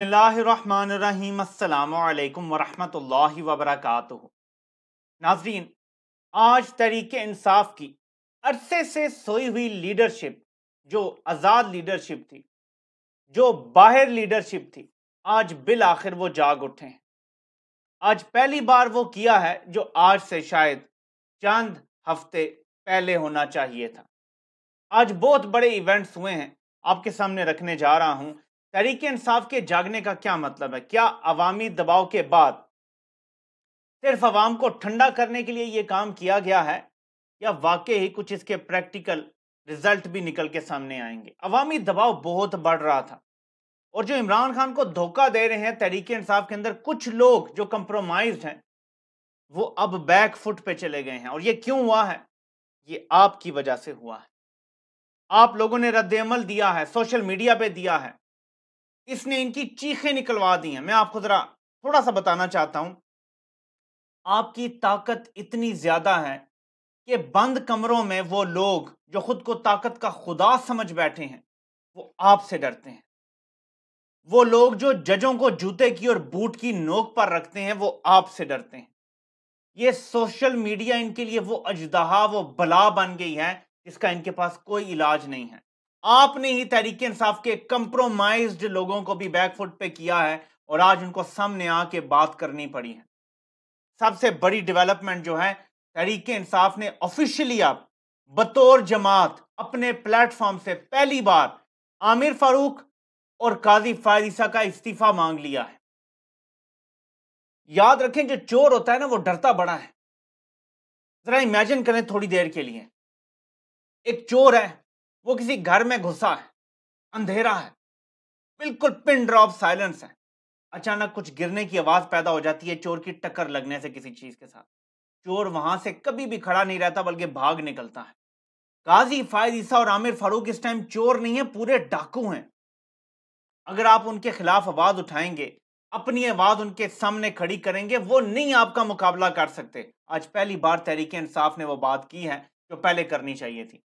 अल्लाम वरहमतुल्लाहि नाजरीन आज तरीक इंसाफ की अरसे से सोई हुई लीडरशिप जो आज़ाद लीडरशिप थी जो बाहर लीडरशिप थी आज बिल आखिर वो जाग उठे हैं आज पहली बार वो किया है जो आज से शायद चंद हफ्ते पहले होना चाहिए था आज बहुत बड़े इवेंट्स हुए हैं आपके सामने रखने जा रहा हूँ तरीके इंसाफ के जागने का क्या मतलब है क्या अवामी दबाव के बाद सिर्फ अवाम को ठंडा करने के लिए ये काम किया गया है या वाकई ही कुछ इसके प्रैक्टिकल रिजल्ट भी निकल के सामने आएंगे अवामी दबाव बहुत बढ़ रहा था और जो इमरान खान को धोखा दे रहे हैं तरीके इंसाफ के अंदर कुछ लोग जो कंप्रोमाइज हैं वो अब बैक फुट पे चले गए हैं और ये क्यों हुआ है ये आपकी वजह से हुआ है आप लोगों ने रद्द अमल दिया है सोशल मीडिया पे दिया है इसने इनकी चीखें निकलवा दी हैं मैं आपको जरा थोड़ा सा बताना चाहता हूं आपकी ताकत इतनी ज्यादा है कि बंद कमरों में वो लोग जो खुद को ताकत का खुदा समझ बैठे हैं वो आपसे डरते हैं वो लोग जो जजों को जूते की और बूट की नोक पर रखते हैं वो आपसे डरते हैं ये सोशल मीडिया इनके लिए वो अजदहा वो बला बन गई है जिसका इनके पास कोई इलाज नहीं है आपने ही तहरीक इंसाफ के कंप्रोमाइज लोगों को भी बैकफुट पे किया है और आज उनको सामने आके बात करनी पड़ी है सबसे बड़ी डेवलपमेंट जो है तहरीक इंसाफ ने ऑफिशियली अब बतौर जमात अपने प्लेटफॉर्म से पहली बार आमिर फारूक और काजी फायरिसा का इस्तीफा मांग लिया है याद रखें जो चोर होता है ना वो डरता बड़ा है जरा इमेजिन करें थोड़ी देर के लिए एक चोर है वो किसी घर में घुसा है अंधेरा है बिल्कुल पिन ड्रॉप साइलेंस है अचानक कुछ गिरने की आवाज पैदा हो जाती है चोर की टक्कर लगने से किसी चीज के साथ चोर वहां से कभी भी खड़ा नहीं रहता बल्कि भाग निकलता है गाजी फायद ईसा और आमिर फारूक इस टाइम चोर नहीं है पूरे डाकू हैं अगर आप उनके खिलाफ आवाज उठाएंगे अपनी आवाज उनके सामने खड़ी करेंगे वो नहीं आपका मुकाबला कर सकते आज पहली बार तहरीके इंसाफ ने वो बात की है जो पहले करनी चाहिए थी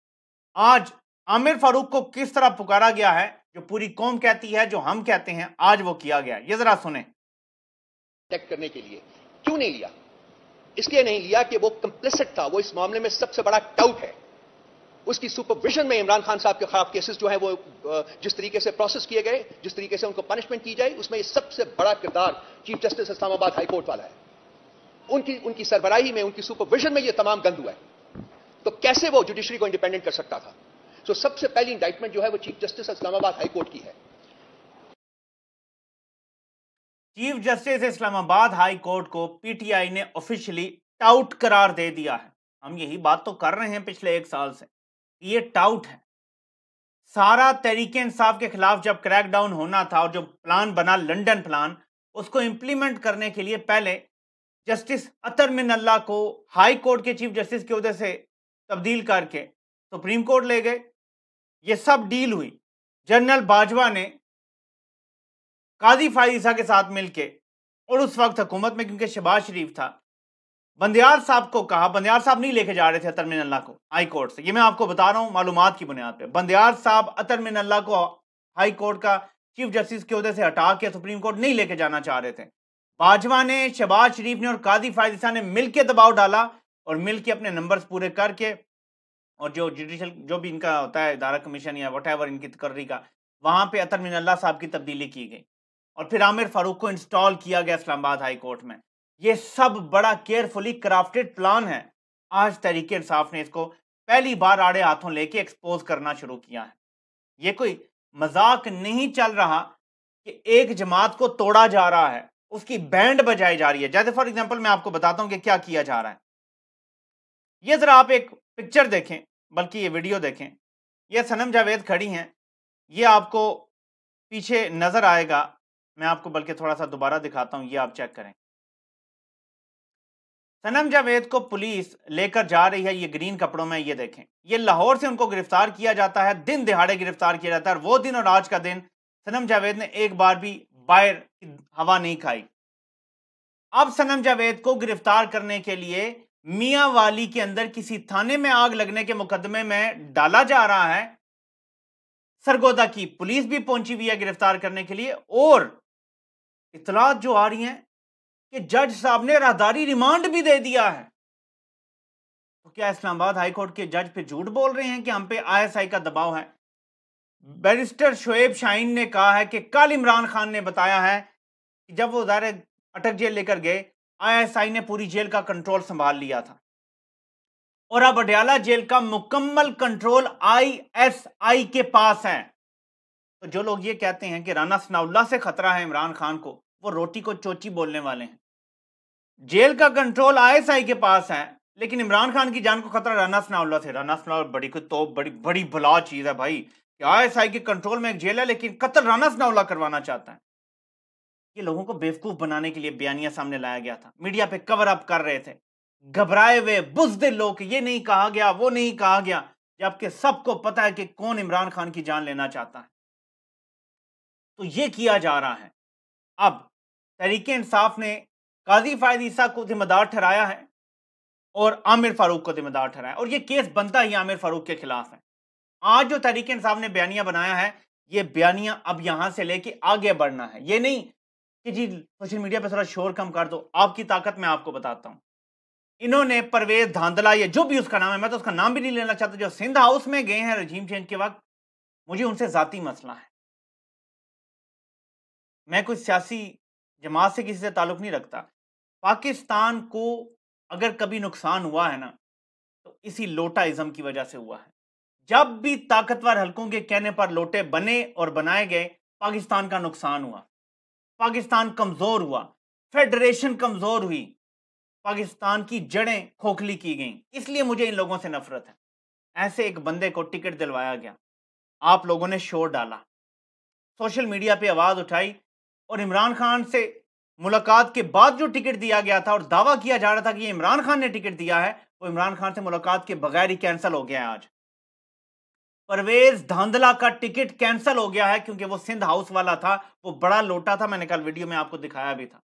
आज आमिर फारूक को किस तरह पुकारा गया है जो पूरी कौम कहती है जो हम कहते हैं आज वो किया गया ये जरा सुने चेक करने के लिए क्यों नहीं लिया इसलिए नहीं लिया कि वो कंप्लिसिट था वो इस मामले में सबसे बड़ा डाउट है उसकी सुपरविजन में इमरान खान साहब के खिलाफ केसेस जो है वो जिस तरीके से प्रोसेस किए गए जिस तरीके से उनको पनिशमेंट की जाए उसमें सबसे बड़ा किरदार चीफ जस्टिस इस्लामाबाद हाईकोर्ट वाला है उनकी उनकी सरबराही में उनकी सुपरविजन में यह तमाम गंद हुआ है तो कैसे वो जुडिशरी को इंडिपेंडेंट कर सकता था सो सबसे पहली इंडाइटमेंट जो है वो चीफ जस्टिस इस्लामाबाद हाईकोर्ट की है chief justice Islamabad high court को पीटीआई ने ऑफिशियली टाउट करार दे दिया है हम यही बात तो कर रहे हैं पिछले एक साल से ये टाउट है सारा तहरीक इंसाफ के खिलाफ जब क्रैकडाउन होना था और जो प्लान बना लंडन प्लान उसको इंप्लीमेंट करने के लिए पहले जस्टिस अतर मिनल्ला को हाई कोर्ट के चीफ जस्टिस के उहदे से तब्दील करके सुप्रीम कोर्ट ले गए ये सब डील हुई जनरल बाजवा ने काजी फारिसा के साथ मिलके और उस वक्त हुकूमत में क्योंकि शहबाज शरीफ था बंदियार साहब को कहा बंदियार साहब नहीं लेके जा रहे थे अतर मिन अल्लाह को हाई कोर्ट से ये मैं आपको बता रहा हूँ मालूम की बुनियाद पर बंदियार साहब अतर मिन अल्लाह को हाई कोर्ट का चीफ जस्टिस के उहदे से हटा के सुप्रीम कोर्ट नहीं लेके जाना चाह रहे थे बाजवा ने शहबाज शरीफ ने और काजी फायदिसा ने मिलकर दबाव डाला और मिलकर अपने नंबर्स पूरे करके और जो जुडिशल जो भी इनका होता है इदारा कमीशन या वट इनकी तकर्री का वहाँ पे अतर मिनल्ला साहब की तब्दीली की गई और फिर आमिर फारूक को इंस्टॉल किया गया इस्लामाबाद हाई कोर्ट में ये सब बड़ा केयरफुली क्राफ्टेड प्लान है आज तरीके इंसाफ ने इसको पहली बार आड़े हाथों लेके एक्सपोज करना शुरू किया है ये कोई मजाक नहीं चल रहा कि एक जमात को तोड़ा जा रहा है उसकी बैंड बजाई जा रही है जैसे फॉर एग्जाम्पल मैं आपको बताता हूँ कि क्या किया जा रहा है ये जरा आप एक पिक्चर देखें बल्कि ये वीडियो देखें ये सनम जावेद खड़ी हैं ये आपको पीछे नज़र आएगा मैं आपको बल्कि थोड़ा सा दोबारा दिखाता हूँ ये आप चेक करें सनम जावेद को पुलिस लेकर जा रही है ये ग्रीन कपड़ों में ये देखें ये लाहौर से उनको गिरफ्तार किया जाता है दिन दिहाड़े गिरफ्तार किया जाता है और वो दिन और आज का दिन सनम जावेद ने एक बार भी बाहर हवा नहीं खाई अब सनम जावेद को गिरफ्तार करने के लिए मियावाली के अंदर किसी थाने में आग लगने के मुकदमे में डाला जा रहा है सरगोदा की पुलिस भी पहुंची हुई है गिरफ्तार करने के लिए और इतलात जो आ रही हैं कि जज साहब ने राहदारी रिमांड भी दे दिया है तो क्या इस्लामाबाद हाईकोर्ट के जज पे झूठ बोल रहे हैं कि हम पे आईएसआई का दबाव है बैरिस्टर शोएब शाहीन ने कहा है कि कल इमरान खान ने बताया है कि जब वो दायरे अटक जेल लेकर गए आईएसआई ने पूरी जेल का कंट्रोल संभाल लिया था और अब अडयाला जेल का मुकम्मल कंट्रोल आईएसआई के पास है तो जो लोग ये कहते हैं कि राना सनाउल्ला से खतरा है इमरान खान को वो रोटी को चोची बोलने वाले हैं जेल का कंट्रोल आईएसआई के पास है लेकिन इमरान खान की जान को खतरा राना सनाउल्ला से राना सनाउल्ला बड़ी कोई तो बड़ी बड़ी भला चीज है भाई आई एस के कंट्रोल में एक जेल है लेकिन कतल राना सनाउल्ला करवाना चाहता है ये लोगों को बेवकूफ बनाने के लिए बयानिया सामने लाया गया था मीडिया पे कवर अप कर रहे थे घबराए हुए बुजदिल लोग ये नहीं कहा गया वो नहीं कहा गया जबकि सबको पता है कि कौन इमरान खान की जान लेना चाहता है तो ये किया जा रहा है अब तरीके इंसाफ ने काजी फायद ईसा को जिम्मेदार ठहराया है और आमिर फारूक को जिम्मेदार ठहराया और ये केस बनता ही आमिर फारूक के खिलाफ है आज जो तरीके इंसाफ ने बयानिया बनाया है ये बयानिया अब यहां से लेके आगे बढ़ना है ये नहीं कि जी सोशल मीडिया पे थोड़ा शोर कम कर दो आपकी ताकत मैं आपको बताता हूँ इन्होंने परवेज धांधला या जो भी उसका नाम है मैं तो उसका नाम भी नहीं लेना चाहता जो सिंध हाउस में गए हैं रजीम चेंज के वक्त मुझे उनसे ज़ाती मसला है मैं कुछ सियासी जमात से किसी से ताल्लुक़ नहीं रखता पाकिस्तान को अगर कभी नुकसान हुआ है ना तो इसी लोटा इज़म की वजह से हुआ है जब भी ताकतवर हलकों के कहने पर लोटे बने और बनाए गए पाकिस्तान का नुकसान हुआ पाकिस्तान कमज़ोर हुआ फेडरेशन कमज़ोर हुई पाकिस्तान की जड़ें खोखली की गई इसलिए मुझे इन लोगों से नफरत है ऐसे एक बंदे को टिकट दिलवाया गया आप लोगों ने शोर डाला सोशल मीडिया पे आवाज़ उठाई और इमरान खान से मुलाकात के बाद जो टिकट दिया गया था और दावा किया जा रहा था कि इमरान खान ने टिकट दिया है वो इमरान खान से मुलाकात के बगैर ही कैंसिल हो गया है आज परवेज धांधला का टिकट कैंसिल हो गया है क्योंकि वो सिंध हाउस वाला था वो बड़ा लोटा था मैंने कल वीडियो में आपको दिखाया भी था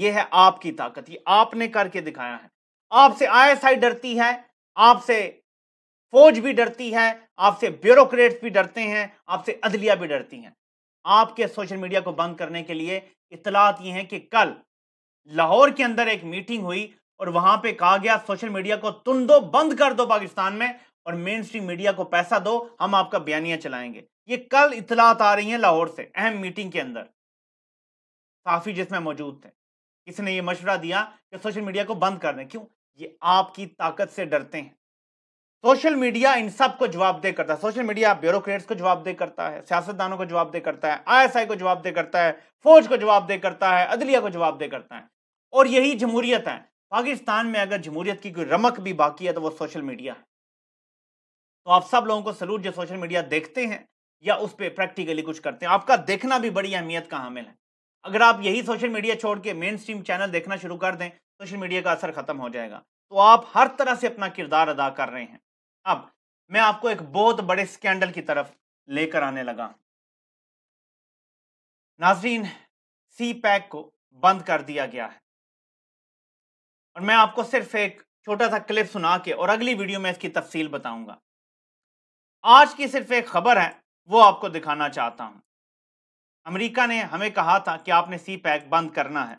ये है आपकी ताकत ये आपने करके दिखाया है आपसे आईएसआई डरती है आपसे फौज भी डरती है आपसे ब्यूरोक्रेट्स भी डरते हैं आपसे अदलिया भी डरती हैं आपके सोशल मीडिया को बंद करने के लिए इतलात ये हैं कि कल लाहौर के अंदर एक मीटिंग हुई और वहां पे कहा गया सोशल मीडिया को तुम दो बंद कर दो पाकिस्तान में और मेन स्ट्रीम मीडिया को पैसा दो हम आपका बयानिया चलाएंगे ये कल इतलात आ रही है लाहौर से अहम मीटिंग के अंदर साफी जिसमें मौजूद थे किसने ये मशवरा दिया कि सोशल मीडिया को बंद कर दें क्यों ये आपकी ताकत से डरते हैं सोशल मीडिया इन सब को जवाब दे करता है सोशल मीडिया ब्यूरोक्रेट्स को जवाब दे करता है सियासतदानों को जवाब दे करता है आईएसआई को जवाब दे करता है फौज को जवाब दे करता है अदलिया को जवाब दे करता है और यही जमहूरियत है पाकिस्तान में अगर जमहूरियत की कोई रमक भी बाकी है तो वो सोशल मीडिया है तो आप सब लोगों को सलूट जो सोशल मीडिया देखते हैं या उस पर प्रैक्टिकली कुछ करते हैं आपका देखना भी बड़ी अहमियत का हामिल है अगर आप यही सोशल मीडिया छोड़ के मेन स्ट्रीम चैनल देखना शुरू कर दें सोशल मीडिया का असर खत्म हो जाएगा तो आप हर तरह से अपना किरदार अदा कर रहे हैं अब मैं आपको एक बहुत बड़े स्कैंडल की तरफ लेकर आने लगा नाजरीन सी पैक को बंद कर दिया गया है और मैं आपको सिर्फ एक छोटा सा क्लिप सुना के और अगली वीडियो में इसकी तफसील बताऊंगा आज की सिर्फ एक खबर है वो आपको दिखाना चाहता हूं अमेरिका ने हमें कहा था कि आपने सी पैक बंद करना है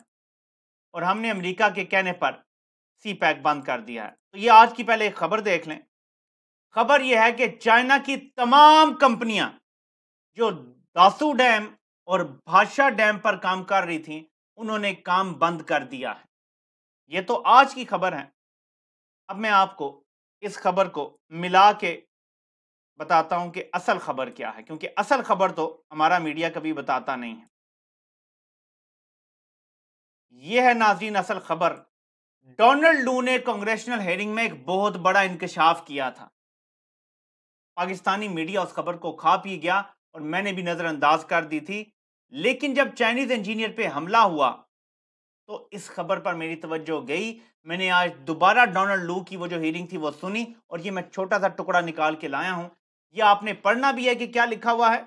और हमने अमेरिका के कहने पर सी पैक बंद कर दिया है तो ये आज की पहले एक खबर देख लें खबर यह है कि चाइना की तमाम कंपनियां जो दासू डैम और भाषा डैम पर काम कर रही थी उन्होंने काम बंद कर दिया है ये तो आज की खबर है अब मैं आपको इस खबर को मिला के बताता हूं कि असल खबर क्या है क्योंकि असल खबर तो हमारा मीडिया कभी बताता नहीं है यह है नाजरीन असल खबर डोनाल्ड लू ने कांग्रेसनल हेयरिंग में एक बहुत बड़ा इंकशाफ किया था पाकिस्तानी मीडिया उस खबर को खा पी गया और मैंने भी नज़रअंदाज कर दी थी लेकिन जब चाइनीज़ इंजीनियर पे हमला हुआ तो इस खबर पर मेरी तवज्जो गई मैंने आज दोबारा डोनाल्ड लू की वो जो हियरिंग थी वो सुनी और ये मैं छोटा सा टुकड़ा निकाल के लाया हूं ये आपने पढ़ना भी है कि क्या लिखा हुआ है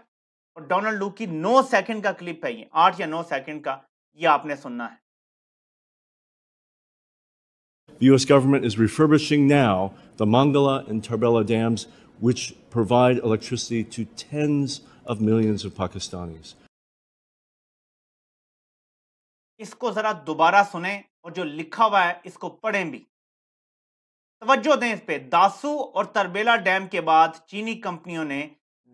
और डोनाल्ड लू की नौ सेकंड का क्लिप है ये आठ या नौ सेकंड का ये आपने सुनना है The U.S. government is refurbishing now the Mangala and Tarbela dams, which provide electricity to tens of millions of Pakistanis. इसको जरा दोबारा सुने और जो लिखा हुआ है इसको पढ़ें भी तवज्जो दें इस पे दासू और तरबेला डैम के बाद चीनी कंपनियों ने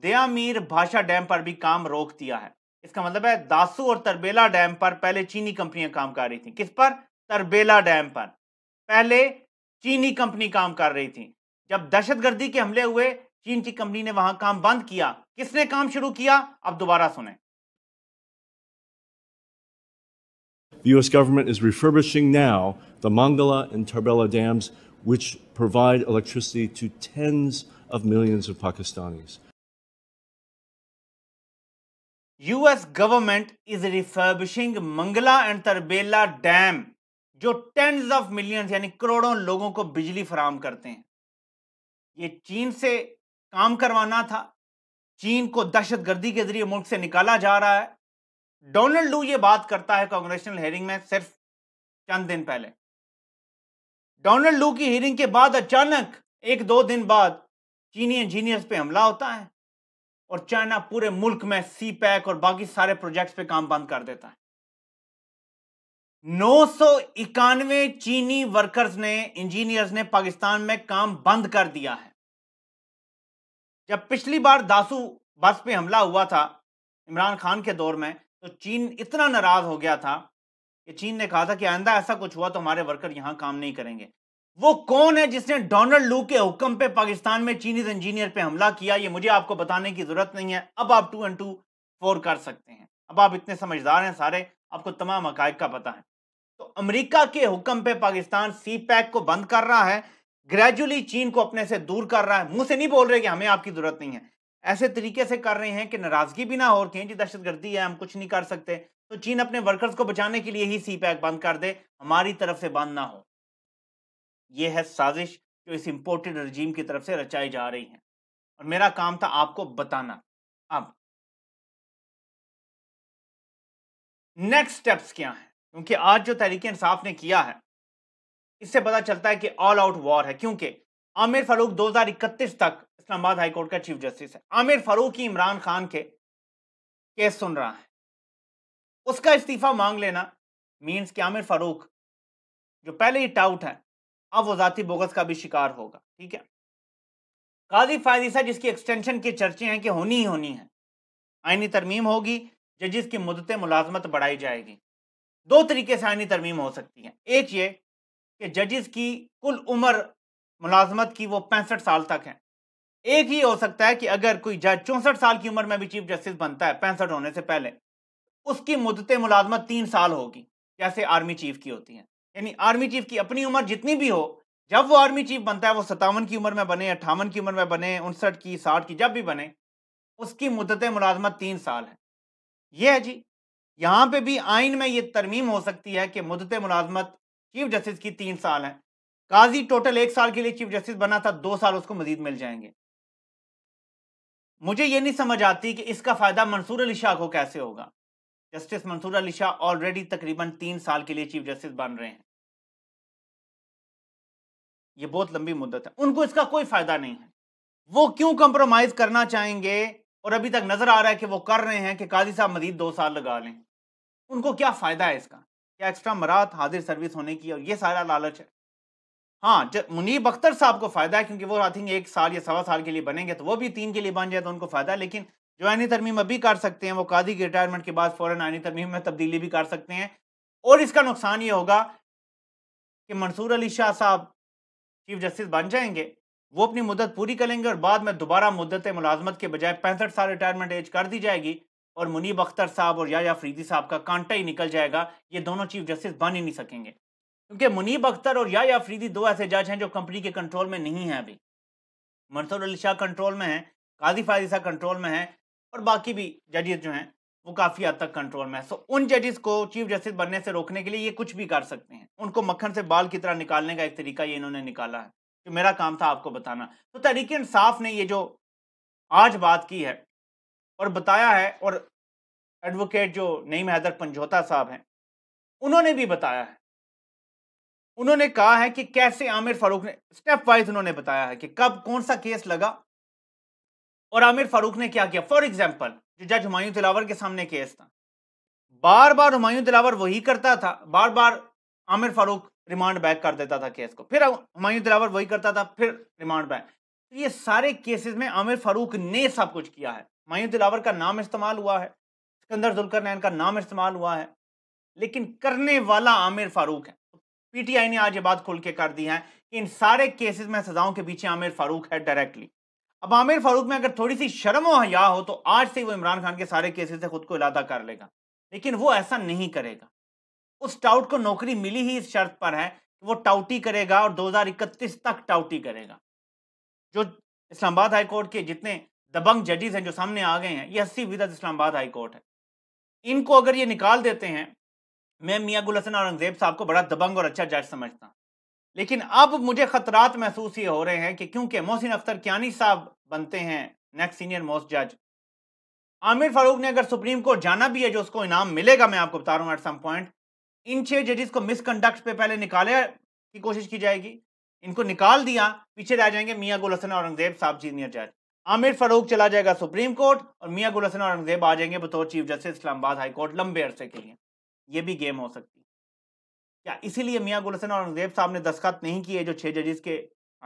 दयामीर भाषा डैम पर भी काम रोक दिया है इसका मतलब है दासू और तरबेला डैम पर पहले चीनी कंपनियां काम कर रही थी किस पर तरबेला डैम पर पहले चीनी कंपनी काम कर रही थी जब दहशतगर्दी के हमले हुए चीन की कंपनी ने वहां काम बंद किया किसने काम शुरू किया अब दोबारा सुने The US government is refurbishing now the Mangala and Tarbela dams which provide electricity to tens of millions of Pakistanis. US government is refurbishing Mangala and Tarbela dam जो tens of millions यानी करोड़ों लोगों को बिजली फराम करते हैं ये चीन से काम करवाना था चीन को दहशतगर्दी के जरिए मुल्क से निकाला जा रहा है डोनाल्ड लू ये बात करता है कांग्रेशनल हेयरिंग में सिर्फ चंद दिन पहले डोनाल्ड लू की हियरिंग के बाद अचानक एक दो दिन बाद चीनी इंजीनियर्स पे हमला होता है और चाइना पूरे मुल्क में सी पैक और बाकी सारे प्रोजेक्ट्स पे काम बंद कर देता है नौ सौ इक्यानवे चीनी वर्कर्स ने इंजीनियर्स ने पाकिस्तान में काम बंद कर दिया है जब पिछली बार दासू बस पे हमला हुआ था इमरान खान के दौर में तो चीन इतना नाराज हो गया था कि चीन ने कहा था कि आइंदा ऐसा कुछ हुआ तो हमारे वर्कर यहां काम नहीं करेंगे वो कौन है जिसने डोनाल्ड लू के हुक्म पे पाकिस्तान में चीनी इंजीनियर पे हमला किया ये मुझे आपको बताने की जरूरत नहीं है अब आप टू एंड टू फोर कर सकते हैं अब आप इतने समझदार हैं सारे आपको तमाम हक का पता है तो अमेरिका के हुक्म पे पाकिस्तान सी पैक को बंद कर रहा है ग्रेजुअली चीन को अपने से दूर कर रहा है मुंह से नहीं बोल रहे कि हमें आपकी जरूरत नहीं है ऐसे तरीके से कर रहे हैं कि नाराजगी भी ना हो रही है जी दहशतगर्दी है हम कुछ नहीं कर सकते तो चीन अपने वर्कर्स को बचाने के लिए ही सी पैक बंद कर दे हमारी तरफ से बंद ना हो यह है साजिश जो इस इम्पोर्टेड रजीम की तरफ से रचाई जा रही है और मेरा काम था आपको बताना अब नेक्स्ट स्टेप्स क्या हैं क्योंकि आज जो तरीके इंसाफ ने किया है इससे पता चलता है कि ऑल आउट वॉर है क्योंकि आमिर फारूक इकतीस तक इस्लामाबाद हाईकोर्ट का चीफ जस्टिस है आमिर फारूक ही इमरान खान के केस सुन रहा है उसका इस्तीफा मांग लेना मीन्स कि आमिर फारूक जो पहले ही टाउट है अब वो ज़ाती बोगस का भी शिकार होगा ठीक है काजी फायदीसा जिसकी एक्सटेंशन की चर्चे हैं कि होनी ही होनी है आइनी तरमीम होगी जजिस की मुदत मुलाजमत बढ़ाई जाएगी दो तरीके से आइनी तरमीम हो सकती है एक ये कि जजिस की कुल उम्र मुलाजमत की वो पैंसठ साल तक है एक ही हो सकता है कि अगर कोई जज चौंसठ साल की उम्र में भी चीफ जस्टिस बनता है पैंसठ होने से पहले उसकी मुदत मुलाजमत तीन साल होगी जैसे आर्मी चीफ की होती है यानी आर्मी चीफ की अपनी उम्र जितनी भी हो जब वो आर्मी चीफ बनता है वो सतावन की उम्र में बने अट्ठावन की उम्र में बने उनसठ की साठ की जब भी बने उसकी मुदत मुलाजमत तीन साल है ये है जी यहाँ पे भी आइन में ये तरमीम हो सकती है कि मुदत मुलाजमत चीफ जस्टिस की तीन साल है काजी टोटल एक साल के लिए चीफ जस्टिस बना था दो साल उसको मजीद मिल जाएंगे मुझे ये नहीं समझ आती कि इसका फायदा मंसूर अली शाह को कैसे होगा जस्टिस मंसूर अली शाह ऑलरेडी तकरीबन तीन साल के लिए चीफ जस्टिस बन रहे हैं ये बहुत लंबी मुद्दत है उनको इसका कोई फायदा नहीं है वो क्यों कंप्रोमाइज करना चाहेंगे और अभी तक नजर आ रहा है कि वो कर रहे हैं कि काजी साहब मजीद दो साल लगा लें उनको क्या फायदा है इसका क्या एक्स्ट्रा मरात हाजिर सर्विस होने की और ये सारा लालच है हाँ मुनीब अख्तर साहब को फायदा है क्योंकि वो आई थिंक एक साल या सवा साल के लिए बनेंगे तो वो भी तीन के लिए बन जाए तो उनको फायदा है लेकिन जो आनी तरमीम अभी कर सकते हैं वो कादी के रिटायरमेंट के बाद फ़ौरन आनी तरमीम में तब्दीली भी कर सकते हैं और इसका नुकसान ये होगा कि मंसूर अली शाह साहब चीफ जस्टिस बन जाएंगे वो अपनी मुद्दत पूरी करेंगे और बाद में दोबारा मुद्दत मुलाजमत के बजाय पैंसठ साल रिटायरमेंट एज कर दी जाएगी और मुनीब अख्तर साहब और याया फरीदी साहब का कांटा ही निकल जाएगा ये दोनों चीफ जस्टिस बन ही नहीं सकेंगे क्योंकि मुनीब अख्तर और याया फरीदी दो ऐसे जज हैं जो कंपनी के कंट्रोल में नहीं हैं अभी मंसूर अली शाह कंट्रोल में है काजी फायदी शाह कंट्रोल में है और बाकी भी जजेस जो हैं वो काफी हद तक कंट्रोल में है सो उन जजेस को चीफ जस्टिस बनने से रोकने के लिए ये कुछ भी कर सकते हैं उनको मक्खन से बाल की तरह निकालने का एक तरीका ये इन्होंने निकाला है जो मेरा काम था आपको बताना तो तरीके इंसाफ ने ये जो आज बात की है और बताया है और एडवोकेट जो नईम हैदर पंजोता साहब हैं उन्होंने भी बताया है उन्होंने कहा है कि कैसे आमिर फारूक ने स्टेप वाइज उन्होंने बताया है कि कब कौन सा केस लगा और आमिर फारूक ने क्या किया फॉर एग्जाम्पल जो जज हुमायूं दिलावर के सामने केस था बार बार हुमायूं दिलावर वही करता था बार बार आमिर फारूक रिमांड बैक कर देता था केस को फिर हुमायूं दिलावर वही करता था फिर रिमांड बैक तो ये सारे केसेस में आमिर फारूक ने सब कुछ किया है हुमायूं दिलावर का नाम इस्तेमाल हुआ है सिकंदर जुलकर नैन का नाम इस्तेमाल हुआ है लेकिन करने वाला आमिर फारूक है पीटीआई ने आज ये बात खुल के कर दी है कि इन सारे केसेस में सजाओं के पीछे आमिर फारूक है डायरेक्टली अब आमिर फारूक में अगर थोड़ी सी शर्म हया हो तो आज से वो इमरान खान के सारे केसेस से खुद को इलादा कर लेगा लेकिन वो ऐसा नहीं करेगा उस टाउट को नौकरी मिली ही इस शर्त पर है कि वो टाउटी करेगा और 2031 तक टाउटी करेगा जो इस्लामाबाद हाई कोर्ट के जितने दबंग जजेस हैं जो सामने आ गए हैं ये अस्सी विदत इस्लामाबाद हाई कोर्ट है इनको अगर ये निकाल देते हैं मैं मियाँ गुल हसन औरंगजेब साहब को बड़ा दबंग और अच्छा जज समझता हूँ लेकिन अब मुझे खतरात महसूस ये हो रहे हैं कि क्योंकि मोहसिन अख्तर क्यानी साहब बनते हैं नेक्स्ट सीनियर मोस्ट जज आमिर फारूक ने अगर सुप्रीम कोर्ट जाना भी है जो उसको इनाम मिलेगा मैं आपको बता रहा हूँ एट सम पॉइंट इन छह जजेस को मिसकंडक्ट पे पहले निकाले की कोशिश की जाएगी इनको निकाल दिया पीछे रह जाएंगे मियाँ गुल हसन औरंगजेब साहब सीनियर जज आमिर फारूक चला जाएगा सुप्रीम कोर्ट और मियाँ गुल हसन औरंगजेब आ जाएंगे बतौर चीफ जस्टिस इस्लामाबाद हाईकोर्ट लंबे अरसे के लिए ये भी गेम हो सकती है क्या इसीलिए मियाँ गुलसन और औरंगजेब साहब ने दस्खत नहीं किए जो छः जजेस के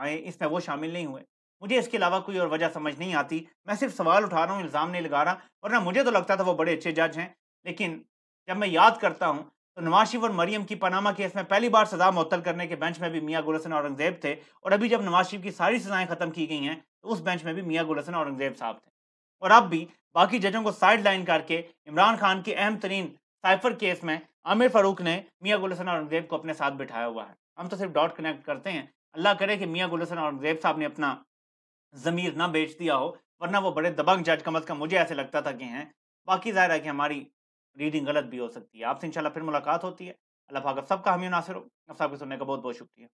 आए इसमें वो शामिल नहीं हुए मुझे इसके अलावा कोई और वजह समझ नहीं आती मैं सिर्फ सवाल उठा रहा हूँ इल्ज़ाम नहीं लगा रहा वरना मुझे तो लगता था वो बड़े अच्छे जज हैं लेकिन जब मैं याद करता हूँ तो नवाज शरीफ और मरीम की पनामा केस में पहली बार सजा मअतल करने के बेंच में भी मियाँ गुलसन औरंगजेब थे और अभी जब नवाज शरीफ की सारी सजाएं ख़त्म की गई हैं तो उस बेंच में भी मियाँ गुलसन औरंगजेब साहब थे और अब भी बाकी जजों को साइड लाइन करके इमरान खान के अहम तरीन साइफर केस में आमिर फारूक ने मियाँ गुलसन औरंगजेब को अपने साथ बिठाया हुआ है हम तो सिर्फ डॉट कनेक्ट करते हैं अल्लाह करे कि मियाँ गुलसन औरंगजेब साहब ने अपना ज़मीर ना बेच दिया हो वरना वो बड़े दबंग जज कम अज़ कम मुझे ऐसे लगता था कि हैं बाकी ज़ाहिर है कि हमारी रीडिंग गलत भी हो सकती है आपसे इंशाल्लाह फिर मुलाकात होती है अल्लाह पाक सबका हमें हमी नासिर हो आप साहब के सुनने का बहुत बहुत शुक्रिया